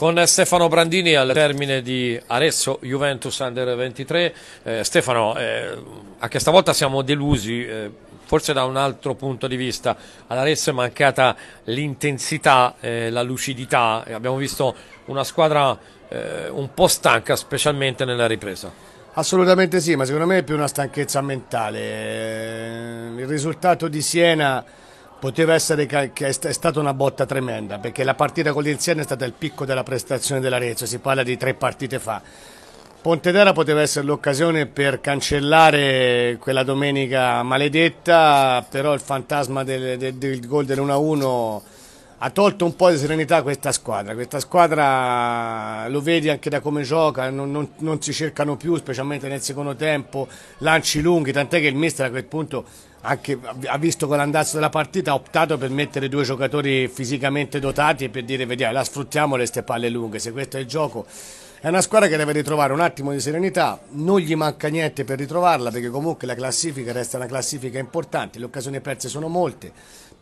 Con Stefano Brandini al termine di Arezzo Juventus Under 23. Eh, Stefano, eh, anche stavolta siamo delusi, eh, forse da un altro punto di vista. All'Arezzo è mancata l'intensità, eh, la lucidità. Abbiamo visto una squadra eh, un po' stanca, specialmente nella ripresa. Assolutamente sì, ma secondo me è più una stanchezza mentale. Eh, il risultato di Siena poteva essere che è stata una botta tremenda perché la partita con l'Insieme è stata il picco della prestazione dell'Arezzo, si parla di tre partite fa. Pontedera poteva essere l'occasione per cancellare quella domenica maledetta, però il fantasma del, del, del gol dell'1-1 ha tolto un po' di serenità a questa squadra. Questa squadra lo vedi anche da come gioca, non, non, non si cercano più, specialmente nel secondo tempo, lanci lunghi, tant'è che il mister a quel punto anche, ha visto con l'andazzo della partita, ha optato per mettere due giocatori fisicamente dotati e per dire vediamo, la sfruttiamo le ste palle lunghe, se questo è il gioco. È una squadra che deve ritrovare un attimo di serenità, non gli manca niente per ritrovarla perché comunque la classifica resta una classifica importante, le occasioni perse sono molte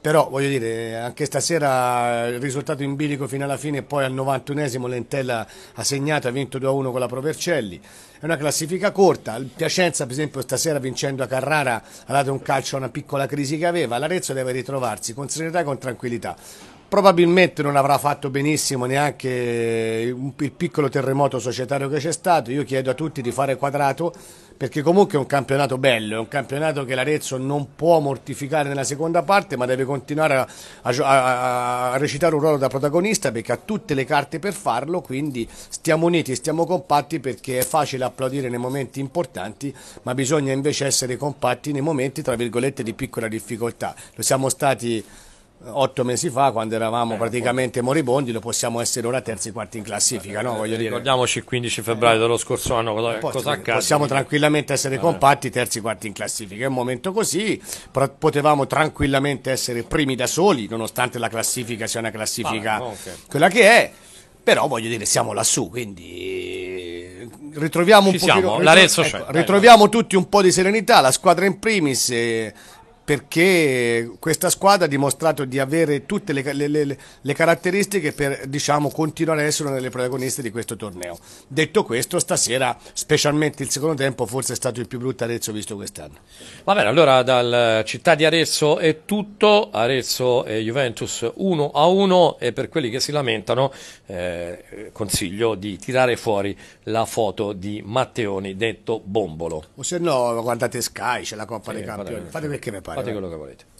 però voglio dire anche stasera il risultato in bilico fino alla fine e poi al 91esimo Lentella ha segnato ha vinto 2-1 con la Provercelli è una classifica corta il Piacenza per esempio stasera vincendo a Carrara ha dato un calcio a una piccola crisi che aveva l'Arezzo deve ritrovarsi con serenità e con tranquillità probabilmente non avrà fatto benissimo neanche il piccolo terremoto societario che c'è stato. Io chiedo a tutti di fare quadrato perché comunque è un campionato bello, è un campionato che l'Arezzo non può mortificare nella seconda parte, ma deve continuare a, a, a, recitare un ruolo da protagonista perché ha tutte le carte per farlo, quindi stiamo uniti, stiamo compatti perché è facile applaudire nei momenti importanti, ma bisogna invece essere compatti nei momenti, tra virgolette, di piccola difficoltà. Lo siamo stati otto mesi fa, quando eravamo eh, praticamente moribondi, lo possiamo essere ora terzi e quarti in classifica. No? Voglio ricordiamoci il 15 febbraio dello scorso anno cosa, eh, cosa accade. Possiamo tranquillamente essere eh. compatti terzi e quarti in classifica. È un momento così, potevamo tranquillamente essere primi da soli, nonostante la classifica sia una classifica ah, okay. quella che è. Però voglio dire, siamo lassù, quindi eh, ritroviamo, un pochino, ritro... ecco, ritroviamo tutti un po' di serenità, la squadra in primis. Eh, perché questa squadra ha dimostrato di avere tutte le, le, le, le caratteristiche per diciamo, continuare ad essere una delle protagoniste di questo torneo. Detto questo, stasera, specialmente il secondo tempo, forse è stato il più brutto Arezzo visto quest'anno. Va bene, allora dal città di Arezzo è tutto, Arezzo e Juventus 1 a 1 e per quelli che si lamentano eh, consiglio di tirare fuori la foto di Matteoni detto Bombolo. O se no guardate Sky, c'è la Coppa sì, dei Campioni, fate quel che vi pare. Fate lo que volete.